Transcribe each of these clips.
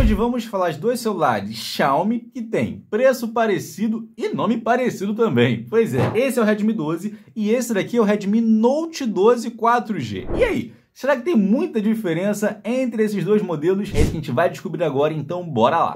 Hoje vamos falar de dois celulares Xiaomi que tem preço parecido e nome parecido também. Pois é, esse é o Redmi 12 e esse daqui é o Redmi Note 12 4G. E aí? Será que tem muita diferença entre esses dois modelos? É isso que a gente vai descobrir agora, então bora lá.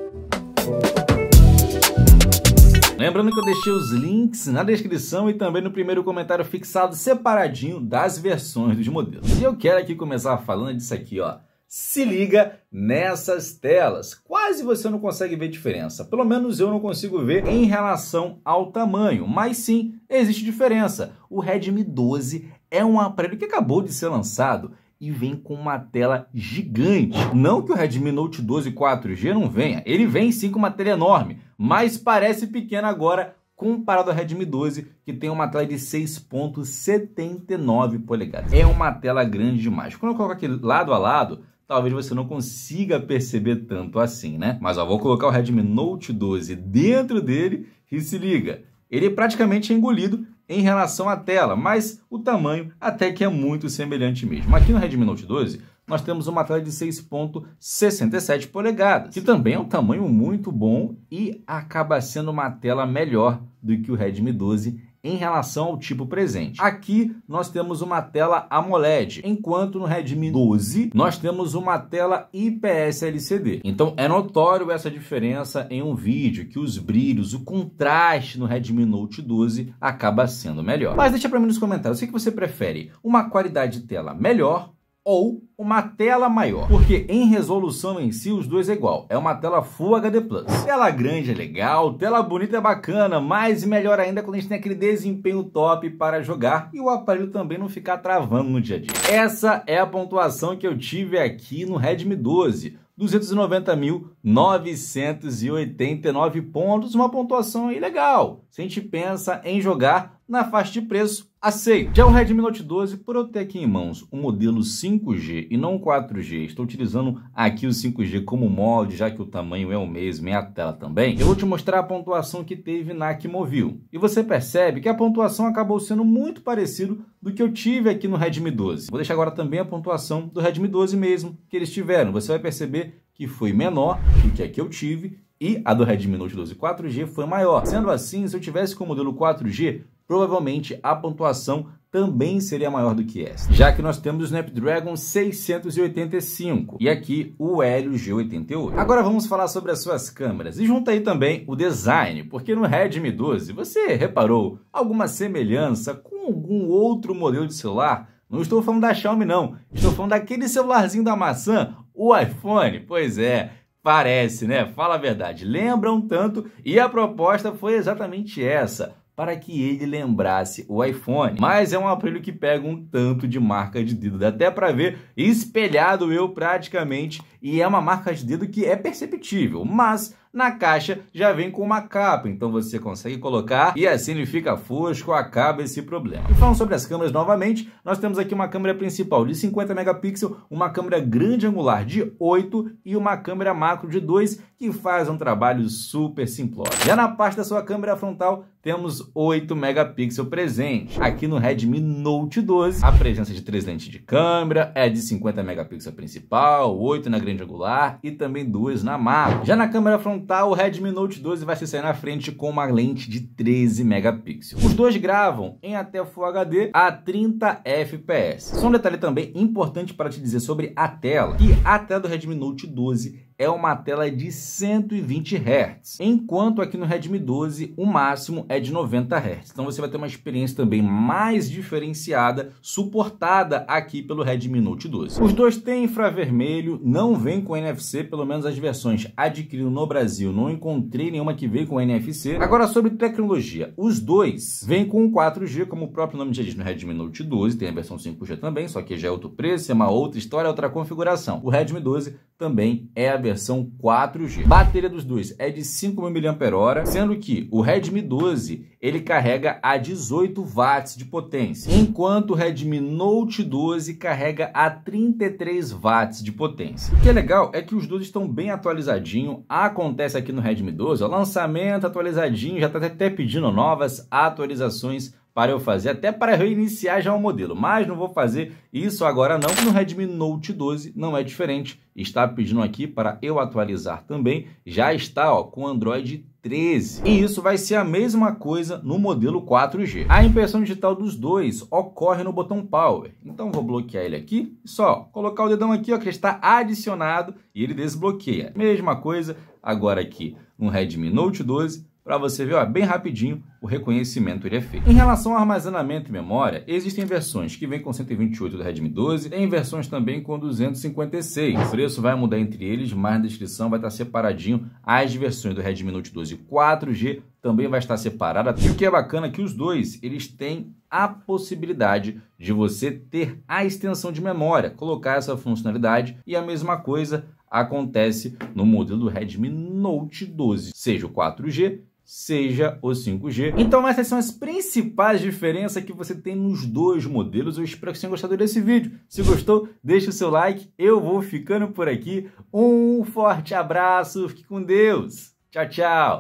Lembrando que eu deixei os links na descrição e também no primeiro comentário fixado separadinho das versões dos modelos. E eu quero aqui começar falando disso aqui, ó se liga nessas telas. Quase você não consegue ver diferença. Pelo menos eu não consigo ver em relação ao tamanho. Mas sim, existe diferença. O Redmi 12 é um aparelho que acabou de ser lançado e vem com uma tela gigante. Não que o Redmi Note 12 4G não venha, ele vem sim com uma tela enorme, mas parece pequena agora comparado ao Redmi 12, que tem uma tela de 6.79 polegadas. É uma tela grande demais. Quando eu coloco aqui lado a lado, talvez você não consiga perceber tanto assim, né? Mas ó, vou colocar o Redmi Note 12 dentro dele e se liga. Ele é praticamente engolido em relação à tela, mas o tamanho até que é muito semelhante mesmo. Aqui no Redmi Note 12, nós temos uma tela de 6.67 polegadas, que também é um tamanho muito bom e acaba sendo uma tela melhor do que o Redmi 12 em relação ao tipo presente. Aqui nós temos uma tela AMOLED, enquanto no Redmi 12 nós temos uma tela IPS LCD. Então é notório essa diferença em um vídeo, que os brilhos, o contraste no Redmi Note 12 acaba sendo melhor. Mas deixa para mim nos comentários o que você prefere, uma qualidade de tela melhor ou uma tela maior, porque em resolução em si os dois é igual, é uma tela Full HD+. Tela grande é legal, tela bonita é bacana, mas melhor ainda quando a gente tem aquele desempenho top para jogar e o aparelho também não ficar travando no dia a dia. Essa é a pontuação que eu tive aqui no Redmi 12. 290.989 pontos, uma pontuação aí legal. Se a gente pensa em jogar na faixa de preço aceito. Já o Redmi Note 12, por eu ter aqui em mãos o modelo 5G e não 4G, estou utilizando aqui o 5G como molde, já que o tamanho é o mesmo e é a tela também, eu vou te mostrar a pontuação que teve na Akmovil. E você percebe que a pontuação acabou sendo muito parecido do que eu tive aqui no Redmi 12. Vou deixar agora também a pontuação do Redmi 12 mesmo que eles tiveram. Você vai perceber que foi menor do que a que eu tive e a do Redmi Note 12 4G foi maior. Sendo assim, se eu tivesse com o modelo 4G, provavelmente a pontuação também seria maior do que esta, já que nós temos o Snapdragon 685 e aqui o Helio G88. Agora vamos falar sobre as suas câmeras e junta aí também o design, porque no Redmi 12 você reparou alguma semelhança com algum outro modelo de celular? Não estou falando da Xiaomi não, estou falando daquele celularzinho da maçã, o iPhone, pois é. Parece, né? Fala a verdade. Lembra um tanto e a proposta foi exatamente essa para que ele lembrasse o iPhone. Mas é um aparelho que pega um tanto de marca de dedo, dá até para ver espelhado eu praticamente, e é uma marca de dedo que é perceptível, mas na caixa já vem com uma capa, então você consegue colocar e assim ele fica fosco, acaba esse problema. E falando sobre as câmeras novamente, nós temos aqui uma câmera principal de 50 megapixels, uma câmera grande angular de 8 e uma câmera macro de 2 que faz um trabalho super simplório. Já na parte da sua câmera frontal, temos 8 megapixels presentes Aqui no Redmi Note 12, a presença de três lentes de câmera é de 50 megapixels principal, 8 na grande angular e também duas na macro. Já na câmera frontal o Redmi Note 12 vai se sair na frente com uma lente de 13 megapixels. Os dois gravam em até Full HD a 30 fps. Só um detalhe também importante para te dizer sobre a tela, que a tela do Redmi Note 12 é uma tela de 120 Hz, enquanto aqui no Redmi 12 o máximo é de 90 Hz. Então você vai ter uma experiência também mais diferenciada, suportada aqui pelo Redmi Note 12. Os dois têm infravermelho, não vem com NFC, pelo menos as versões adquiridas no Brasil, não encontrei nenhuma que veio com NFC. Agora sobre tecnologia, os dois vêm com 4G, como o próprio nome já diz no Redmi Note 12, tem a versão 5G também, só que já é outro preço, é uma outra história, outra configuração. O Redmi 12 também é a versão 4G. Bateria dos dois é de 5.000 mAh, sendo que o Redmi 12 ele carrega a 18 watts de potência, enquanto o Redmi Note 12 carrega a 33 watts de potência. O que é legal é que os dois estão bem atualizadinhos. acontece aqui no Redmi 12, o lançamento atualizadinho, já está até pedindo novas atualizações para eu fazer, até para reiniciar já o modelo, mas não vou fazer isso agora não, no Redmi Note 12 não é diferente, está pedindo aqui para eu atualizar também, já está ó, com Android 13. E isso vai ser a mesma coisa no modelo 4G. A impressão digital dos dois ocorre no botão Power. Então vou bloquear ele aqui, só colocar o dedão aqui, ó, que está adicionado e ele desbloqueia. Mesma coisa agora aqui no Redmi Note 12, para você ver, ó, bem rapidinho, o reconhecimento ele é feito. Uhum. Em relação ao armazenamento e memória, existem versões que vêm com 128 do Redmi 12 e versões também com 256. O preço vai mudar entre eles, mas na descrição vai estar separadinho as versões do Redmi Note 12 4G também vai estar separada. E o que é bacana é que os dois, eles têm a possibilidade de você ter a extensão de memória, colocar essa funcionalidade e a mesma coisa acontece no modelo do Redmi Note 12, seja o 4G, seja o 5G. Então essas são as principais diferenças que você tem nos dois modelos. Eu espero que tenham gostado desse vídeo. Se gostou, deixa o seu like. Eu vou ficando por aqui. Um forte abraço, fique com Deus. Tchau, tchau.